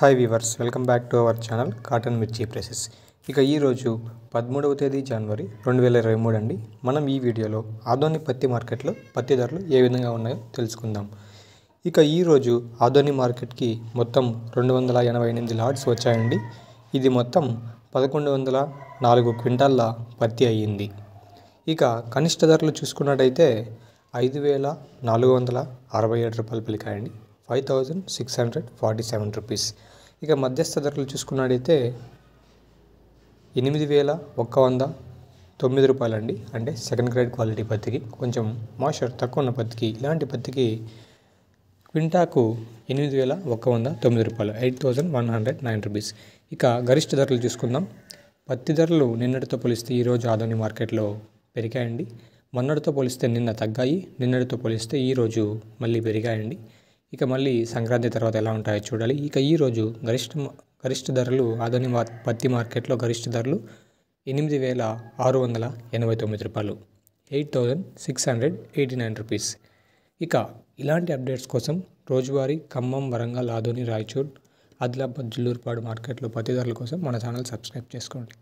hi viewers welcome back to our channel cotton mirchi prices ఇక ఈరోజు పదమూడవ తేదీ జనవరి రెండు వేల ఇరవై మూడు అండి మనం ఈ వీడియోలో ఆదోని పత్తి మార్కెట్లో పత్తి ధరలు ఏ విధంగా ఉన్నాయో తెలుసుకుందాం ఇక ఈరోజు ఆదోని మార్కెట్కి మొత్తం రెండు వందల ఎనభై ఎనిమిది లాట్స్ వచ్చాయండి ఇది మొత్తం పదకొండు వందల నాలుగు క్వింటాల్ల పత్తి అయ్యింది ఇక కనిష్ట ధరలు చూసుకున్నట్టయితే ఐదు వేల నాలుగు వందల అరవై ఏడు రూపాయలు పిలికాయండి five thousand six hundred forty seven rupees ఇక మధ్యస్థ ధరలు చూసుకున్నట్టయితే ఎనిమిది వేల ఒక్క వంద తొమ్మిది రూపాయలండి అంటే సెకండ్ గ్రేడ్ క్వాలిటీ పత్తికి కొంచెం మాయిశ్చర్ తక్కువ ఉన్న పత్తికి ఇలాంటి పత్తికి క్వింటాకు ఎనిమిది వేల ఒక్క వంద తొమ్మిది రూపాయలు eight thousand one hundred nine rupees ఇక గరిష్ట ధరలు చూసుకుందాం పత్తి ధరలు నిన్నటితో పోలిస్తే ఈరోజు ఆధునిక మార్కెట్లో పెరిగాయండి మొన్నటితో పోలిస్తే నిన్న తగ్గాయి నిన్నటితో పోలిస్తే ఈరోజు మళ్ళీ పెరిగాయండి ఇక మళ్ళీ సంక్రాంతి తర్వాత ఎలా ఉంటాయో చూడాలి ఇక ఈరోజు గరిష్ట గరిష్ట ధరలు ఆధునిక పత్తి మార్కెట్లో గరిష్ట ధరలు ఎనిమిది వేల ఆరు వందల ఎనభై తొమ్మిది రూపాయలు eight thousand six hundred eighty nine rupees ఇక ఇలాంటి అప్డేట్స్ కోసం రోజువారీ ఖమ్మం వరంగల్ ఆదోని రాయచూర్ ఆదిలాబాద్ జిల్లూరుపాడు మార్కెట్లో పత్తి ధరల కోసం మన ఛానల్ సబ్స్క్రైబ్ చేసుకోండి